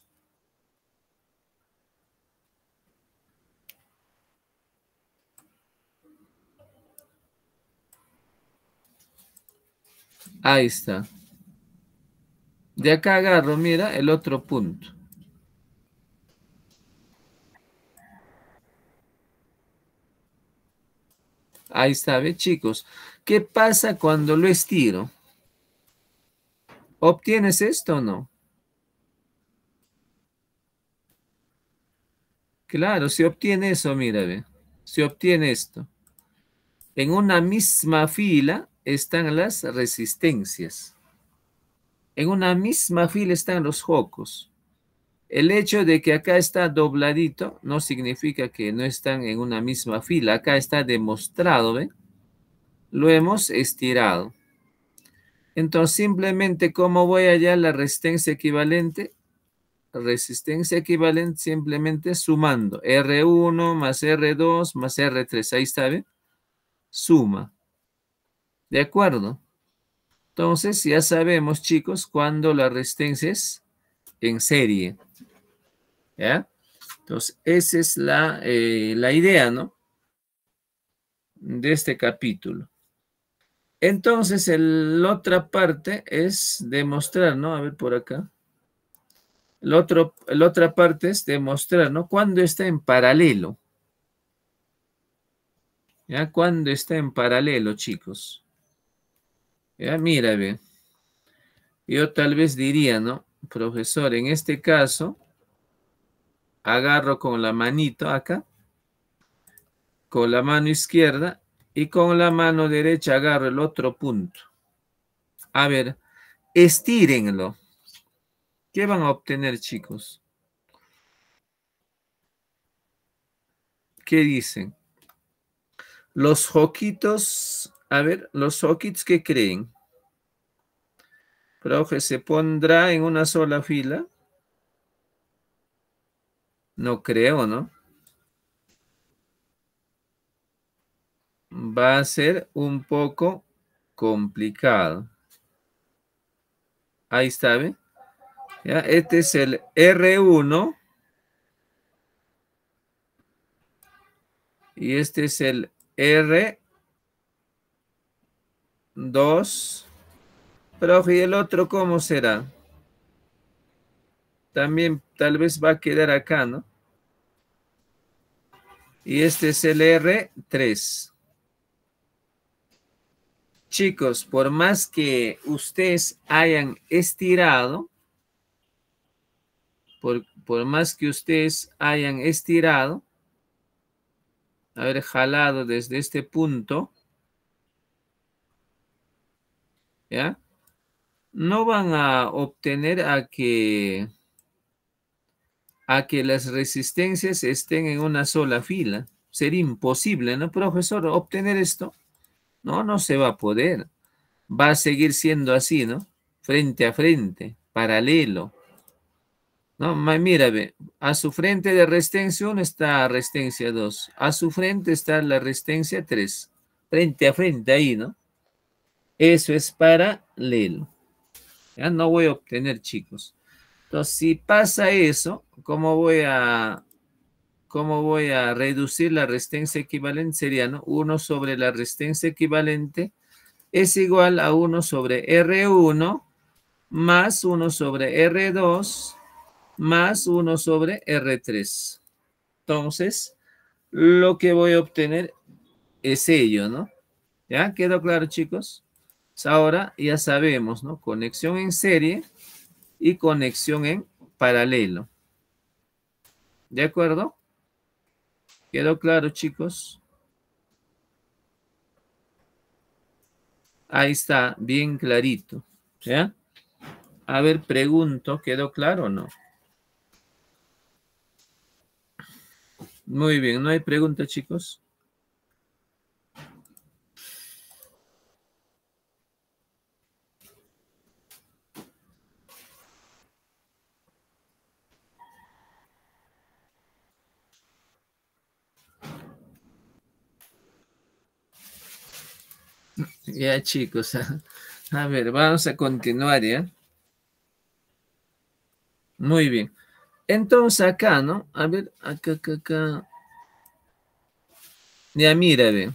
Ahí está. De acá agarro, mira, el otro punto. Ahí está, ¿ve, chicos? ¿Qué pasa cuando lo estiro? ¿Obtienes esto o no? Claro, se obtiene eso, mira, ve. Se obtiene esto. En una misma fila están las resistencias. En una misma fila están los focos. El hecho de que acá está dobladito no significa que no están en una misma fila. Acá está demostrado, ¿ven? Lo hemos estirado. Entonces, simplemente, ¿cómo voy allá la resistencia equivalente? Resistencia equivalente simplemente sumando. R1 más R2 más R3. Ahí está, ¿ven? Suma. ¿De acuerdo? Entonces, ya sabemos, chicos, cuando la resistencia es en serie. ¿Ya? Entonces, esa es la, eh, la idea, ¿no? De este capítulo. Entonces, el, la otra parte es demostrar, ¿no? A ver por acá. El otro, la otra parte es demostrar, ¿no? Cuando está en paralelo. ¿Ya? Cuando está en paralelo, chicos. Ya, mira, bien. Yo tal vez diría, ¿no? Profesor, en este caso, agarro con la manito acá, con la mano izquierda y con la mano derecha agarro el otro punto. A ver, estírenlo. ¿Qué van a obtener, chicos? ¿Qué dicen? Los joquitos a ver, los sockets que creen. Profe, ¿se pondrá en una sola fila? No creo, ¿no? Va a ser un poco complicado. Ahí está, ¿ve? ¿Ya? Este es el R1. Y este es el R Dos. Profe, ¿y el otro cómo será? También tal vez va a quedar acá, ¿no? Y este es el R3. Chicos, por más que ustedes hayan estirado, por, por más que ustedes hayan estirado, haber jalado desde este punto, ¿ya? No van a obtener a que, a que las resistencias estén en una sola fila. Sería imposible, ¿no, profesor? Obtener esto. No, no se va a poder. Va a seguir siendo así, ¿no? Frente a frente, paralelo. No, mira, a su frente de resistencia 1 está resistencia 2, a su frente está la resistencia 3, frente a frente ahí, ¿no? Eso es paralelo. Ya no voy a obtener, chicos. Entonces, si pasa eso, ¿cómo voy a, cómo voy a reducir la resistencia equivalente? Sería ¿no? 1 sobre la resistencia equivalente es igual a 1 sobre R1 más 1 sobre R2 más 1 sobre R3. Entonces, lo que voy a obtener es ello, ¿no? ¿Ya quedó claro, chicos? ahora ya sabemos, ¿no? Conexión en serie y conexión en paralelo. ¿De acuerdo? ¿Quedó claro, chicos? Ahí está, bien clarito. ¿Ya? A ver, pregunto, ¿quedó claro o no? Muy bien, ¿no hay preguntas, chicos? Ya, chicos. [laughs] A ver, vamos a continuar, ¿ya? Muy bien. Entonces, acá, ¿no? A ver, acá, acá, acá. Ya, mira, ve.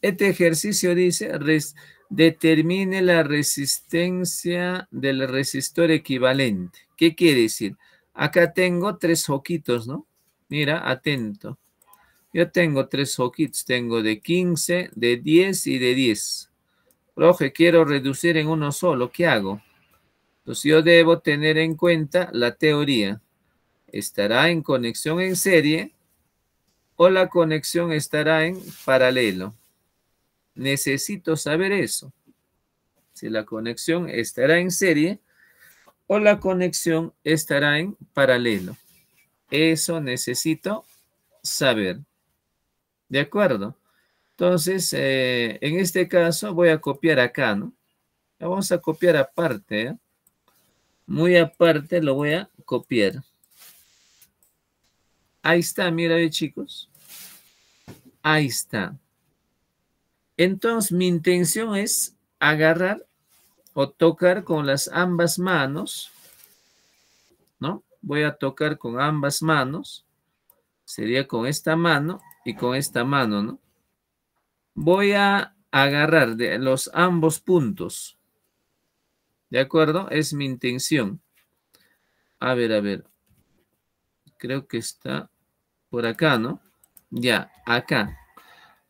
Este ejercicio dice, determine la resistencia del resistor equivalente. ¿Qué quiere decir? Acá tengo tres hoquitos ¿no? Mira, atento. Yo tengo tres joquitos. Tengo de 15, de 10 y de 10. Profe, quiero reducir en uno solo, ¿qué hago? Entonces yo debo tener en cuenta la teoría. Estará en conexión en serie o la conexión estará en paralelo. Necesito saber eso. Si la conexión estará en serie o la conexión estará en paralelo. Eso necesito saber. ¿De acuerdo? Entonces, eh, en este caso voy a copiar acá, ¿no? vamos a copiar aparte, ¿eh? Muy aparte lo voy a copiar. Ahí está, mira chicos. Ahí está. Entonces, mi intención es agarrar o tocar con las ambas manos, ¿no? Voy a tocar con ambas manos. Sería con esta mano y con esta mano, ¿no? Voy a agarrar de los ambos puntos. ¿De acuerdo? Es mi intención. A ver, a ver. Creo que está por acá, ¿no? Ya, acá.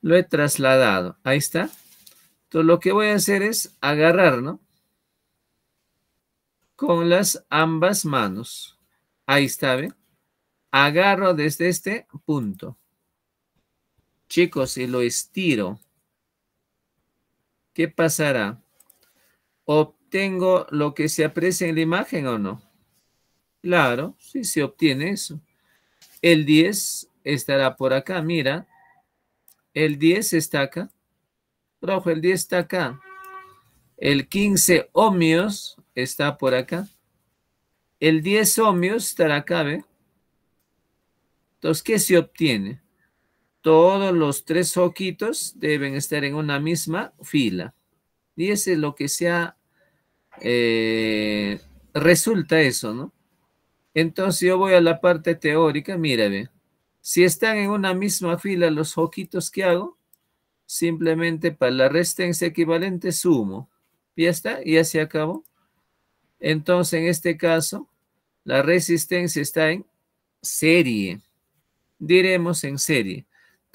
Lo he trasladado. Ahí está. Entonces, lo que voy a hacer es agarrar, ¿no? Con las ambas manos. Ahí está, ¿ve? Agarro desde este punto. Chicos, si lo estiro, ¿qué pasará? ¿Obtengo lo que se aprecia en la imagen o no? Claro, sí se obtiene eso. El 10 estará por acá, mira. El 10 está acá. Rojo, el 10 está acá. El 15 ohmios está por acá. El 10 ohmios estará acá, ¿ve? Entonces, ¿qué se obtiene? Todos los tres ojitos deben estar en una misma fila. Y ese es lo que sea, eh, resulta eso, ¿no? Entonces yo voy a la parte teórica, mírame. Si están en una misma fila los ojitos que hago, simplemente para la resistencia equivalente sumo. Ya está, ya se acabó. Entonces, en este caso, la resistencia está en serie. Diremos en serie.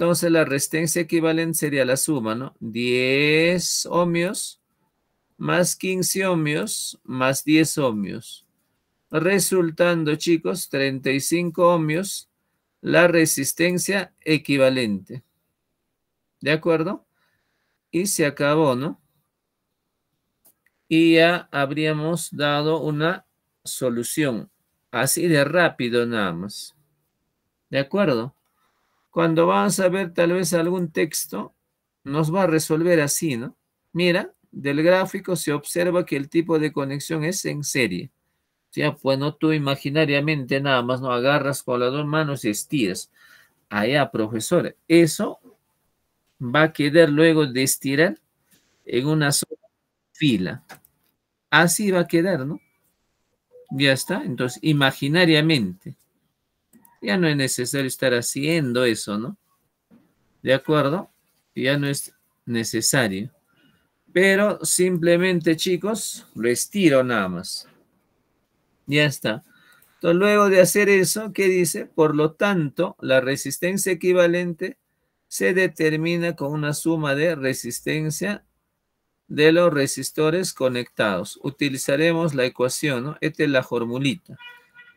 Entonces la resistencia equivalente sería la suma, ¿no? 10 ohmios más 15 ohmios más 10 ohmios. Resultando, chicos, 35 ohmios la resistencia equivalente. ¿De acuerdo? Y se acabó, ¿no? Y ya habríamos dado una solución. Así de rápido nada más. ¿De acuerdo? Cuando vamos a ver tal vez algún texto, nos va a resolver así, ¿no? Mira, del gráfico se observa que el tipo de conexión es en serie. Ya, pues no tú imaginariamente nada más no agarras con las dos manos y estiras. Allá, profesor, eso va a quedar luego de estirar en una sola fila. Así va a quedar, ¿no? Ya está. Entonces, imaginariamente ya no es necesario estar haciendo eso, ¿no? ¿De acuerdo? Ya no es necesario. Pero simplemente, chicos, lo estiro nada más. Ya está. Entonces, luego de hacer eso, ¿qué dice? Por lo tanto, la resistencia equivalente se determina con una suma de resistencia de los resistores conectados. Utilizaremos la ecuación, ¿no? Esta es la formulita.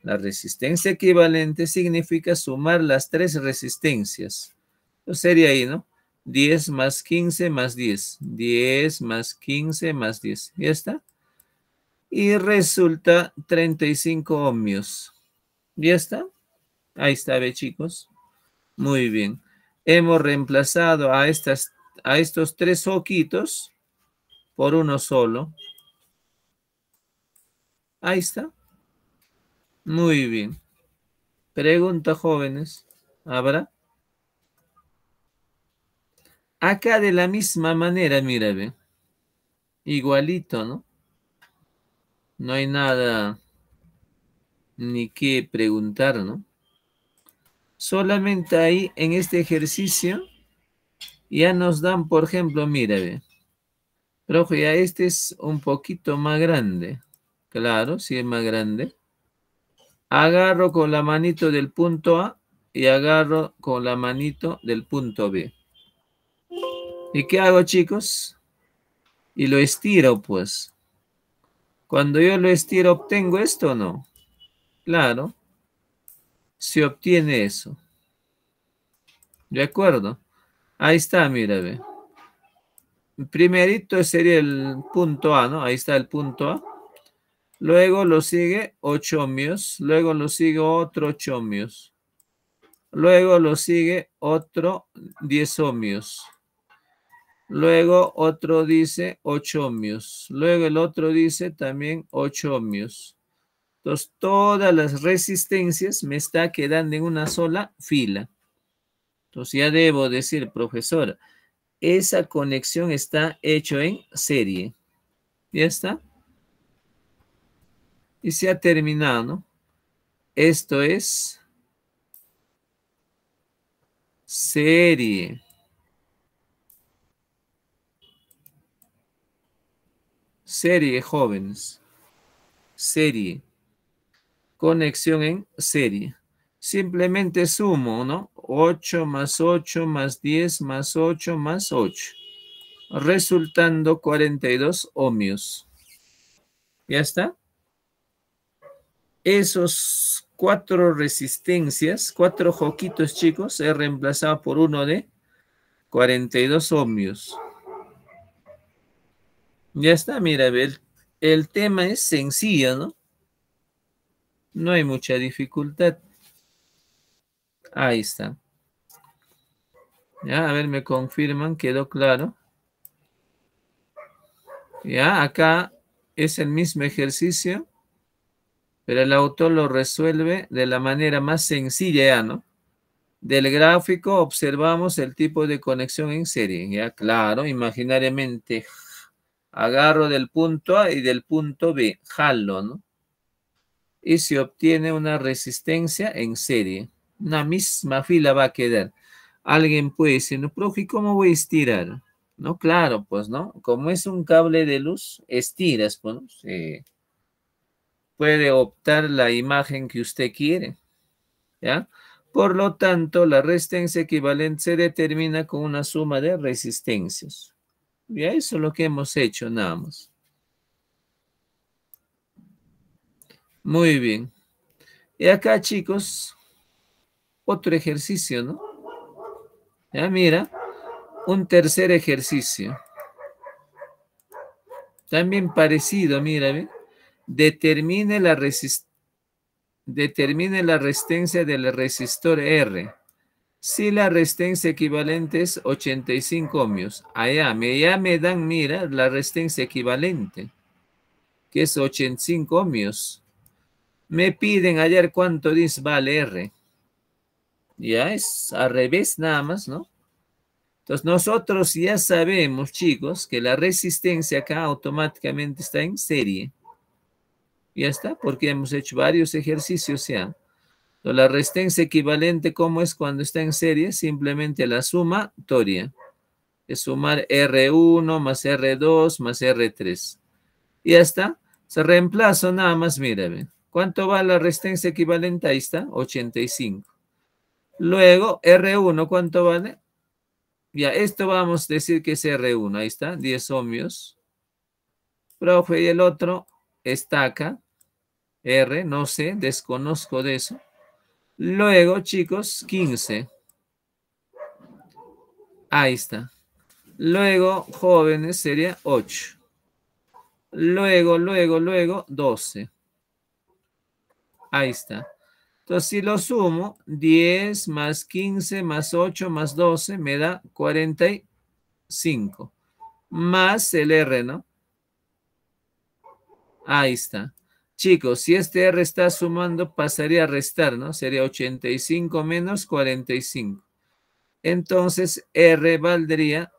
La resistencia equivalente significa sumar las tres resistencias. Entonces sería ahí, ¿no? 10 más 15 más 10. 10 más 15 más 10. ¿Ya está? Y resulta 35 ohmios. ¿Ya está? Ahí está, ve chicos. Muy bien. Hemos reemplazado a, estas, a estos tres oquitos por uno solo. Ahí está. Muy bien. Pregunta, jóvenes. ¿Habrá? Acá de la misma manera, mira, ve. Igualito, ¿no? No hay nada ni qué preguntar, ¿no? Solamente ahí, en este ejercicio, ya nos dan, por ejemplo, mira, ve. Pero ya este es un poquito más grande. Claro, sí es más grande. Agarro con la manito del punto A y agarro con la manito del punto B. ¿Y qué hago, chicos? Y lo estiro, pues. Cuando yo lo estiro, ¿obtengo esto o no? Claro. Se obtiene eso. ¿De acuerdo? Ahí está, mira, ve. Primerito sería el punto A, ¿no? Ahí está el punto A. Luego lo sigue ocho ohmios. Luego lo sigue otro 8 ohmios. Luego lo sigue otro 10 ohmios. Luego otro dice 8 ohmios. Luego el otro dice también ocho ohmios. Entonces todas las resistencias me está quedando en una sola fila. Entonces ya debo decir, profesora, esa conexión está hecho en serie. ¿Ya está? y se ha terminado. Esto es serie. Serie, jóvenes. Serie. Conexión en serie. Simplemente sumo, ¿no? 8 más 8 más 10 más 8 más 8. Resultando 42 ohmios. ¿Ya está? esos cuatro resistencias, cuatro joquitos chicos, se reemplazado por uno de 42 ohmios. Ya está, mira, a ver, el tema es sencillo, ¿no? No hay mucha dificultad. Ahí está. Ya, a ver, me confirman, quedó claro. Ya, acá es el mismo ejercicio pero el autor lo resuelve de la manera más sencilla, ¿no? Del gráfico observamos el tipo de conexión en serie, ya claro, imaginariamente agarro del punto A y del punto B, jalo, ¿no? Y se obtiene una resistencia en serie. Una misma fila va a quedar. Alguien puede decir, no, profe, ¿cómo voy a estirar? No, claro, pues, ¿no? Como es un cable de luz, estiras, pues, ¿no? puede optar la imagen que usted quiere. ¿ya? Por lo tanto, la resistencia equivalente se determina con una suma de resistencias. y eso es lo que hemos hecho, nada más. Muy bien. Y acá, chicos, otro ejercicio, ¿no? Ya mira, un tercer ejercicio. También parecido, mira, determine la, determine la resistencia del resistor R. Si la resistencia equivalente es 85 ohmios, allá me, ya me dan, mira, la resistencia equivalente, que es 85 ohmios. Me piden ayer cuánto dice vale R. Ya es al revés nada más, ¿no? Entonces nosotros ya sabemos, chicos, que la resistencia acá automáticamente está en serie. Ya está, porque hemos hecho varios ejercicios ya. la resistencia equivalente, ¿cómo es cuando está en serie? Simplemente la suma sumatoria. Es sumar R1 más R2 más R3. Y ya está. Se reemplazo nada más, ven ¿Cuánto vale la resistencia equivalente? Ahí está, 85. Luego, R1, ¿cuánto vale? Ya, esto vamos a decir que es R1. Ahí está, 10 ohmios. Profe, y el otro está acá. R, no sé, desconozco de eso. Luego, chicos, 15. Ahí está. Luego, jóvenes, sería 8. Luego, luego, luego, 12. Ahí está. Entonces, si lo sumo, 10 más 15 más 8 más 12 me da 45. Más el R, ¿no? Ahí está. Chicos, si este R está sumando, pasaría a restar, ¿no? Sería 85 menos 45. Entonces, R valdría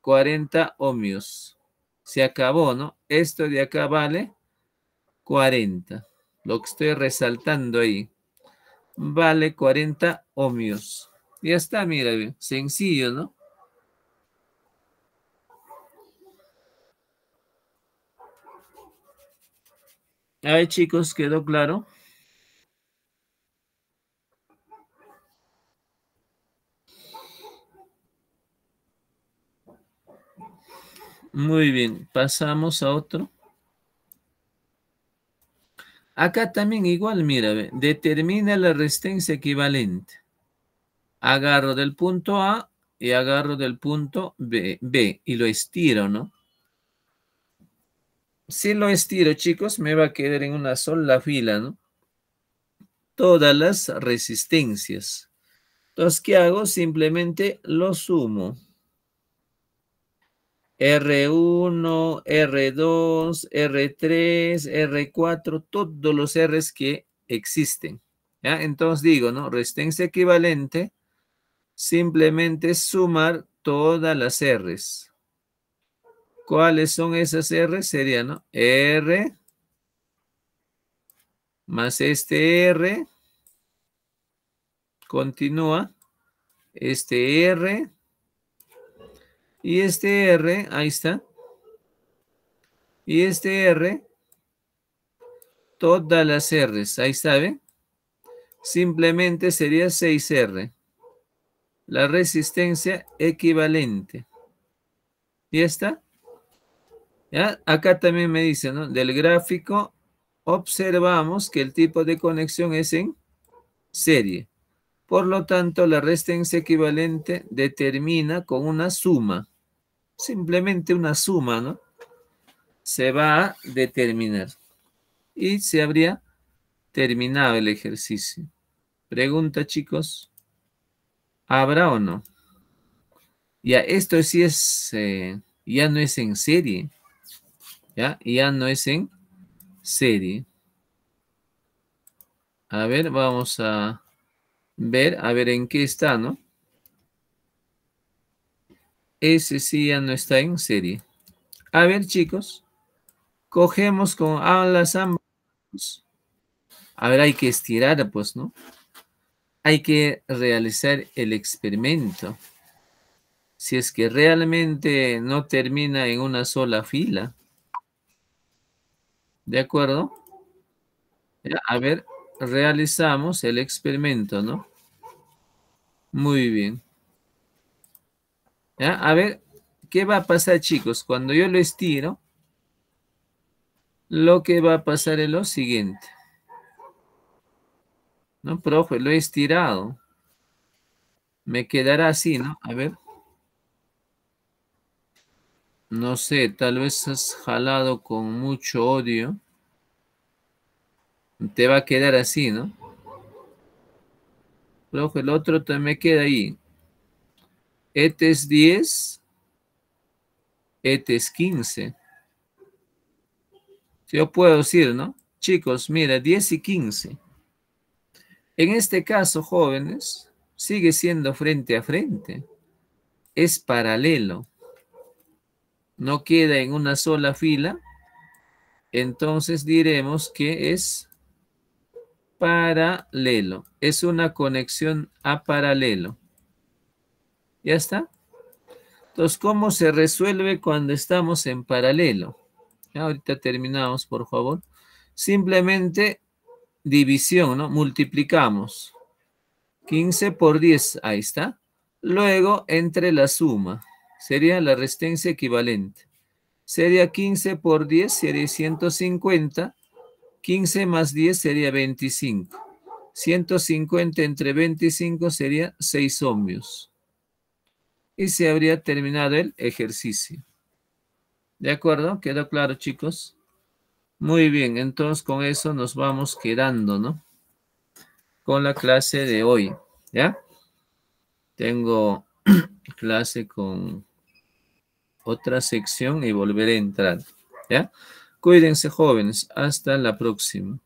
40 ohmios. Se acabó, ¿no? Esto de acá vale 40. Lo que estoy resaltando ahí. Vale 40 ohmios. Ya está, mira, sencillo, ¿no? A ver, chicos, ¿quedó claro? Muy bien, pasamos a otro. Acá también igual, mira, determina la resistencia equivalente. Agarro del punto A y agarro del punto B, B y lo estiro, ¿no? si lo estiro, chicos, me va a quedar en una sola fila, ¿no? Todas las resistencias. Entonces, ¿qué hago? Simplemente lo sumo. R1, R2, R3, R4, todos los R que existen. Entonces digo, ¿no? Resistencia equivalente, simplemente sumar todas las Rs. ¿Cuáles son esas R? Sería, ¿no? R más este R. Continúa. Este R. Y este R, ahí está. Y este R. Todas las R's, ahí está, Simplemente sería 6R. La resistencia equivalente. Y esta. Acá también me dice, ¿no? Del gráfico observamos que el tipo de conexión es en serie. Por lo tanto, la resistencia equivalente determina con una suma. Simplemente una suma, ¿no? Se va a determinar. Y se habría terminado el ejercicio. Pregunta, chicos. ¿Habrá o no? Ya, esto sí es, eh, ya no es en serie. ¿Ya? ya no es en serie. A ver, vamos a ver, a ver en qué está, ¿no? Ese sí ya no está en serie. A ver, chicos. Cogemos con alas ambas. A ver, hay que estirar, pues, ¿no? Hay que realizar el experimento. Si es que realmente no termina en una sola fila. ¿De acuerdo? a ver, realizamos el experimento, ¿no? Muy bien. a ver, ¿qué va a pasar, chicos? Cuando yo lo estiro, lo que va a pasar es lo siguiente. No, profe, lo he estirado. Me quedará así, ¿no? A ver no sé, tal vez has jalado con mucho odio, te va a quedar así, ¿no? el otro también queda ahí. Etes es 10, et es 15. Yo puedo decir, ¿no? Chicos, mira, 10 y 15. En este caso, jóvenes, sigue siendo frente a frente. Es paralelo no queda en una sola fila, entonces diremos que es paralelo. Es una conexión a paralelo. ¿Ya está? Entonces, ¿cómo se resuelve cuando estamos en paralelo? ahorita terminamos, por favor. Simplemente división, ¿no? Multiplicamos. 15 por 10, ahí está. Luego, entre la suma sería la resistencia equivalente. Sería 15 por 10, sería 150. 15 más 10 sería 25. 150 entre 25 sería 6 ohmios. Y se habría terminado el ejercicio. ¿De acuerdo? ¿Quedó claro, chicos? Muy bien, entonces con eso nos vamos quedando, ¿no? Con la clase de hoy, ¿ya? Tengo [clears throat] clase con otra sección y volver a entrar. ¿Ya? Cuídense jóvenes, hasta la próxima.